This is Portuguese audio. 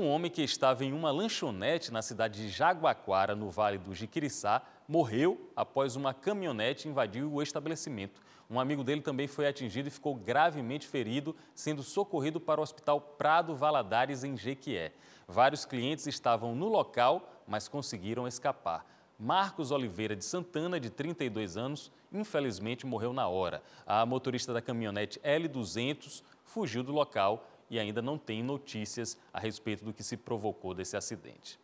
um homem que estava em uma lanchonete na cidade de Jaguaquara, no Vale do Jiquiriçá, morreu após uma caminhonete invadir o estabelecimento. Um amigo dele também foi atingido e ficou gravemente ferido, sendo socorrido para o Hospital Prado Valadares, em Jequié. Vários clientes estavam no local, mas conseguiram escapar. Marcos Oliveira de Santana, de 32 anos, infelizmente morreu na hora. A motorista da caminhonete L200 fugiu do local e ainda não tem notícias a respeito do que se provocou desse acidente.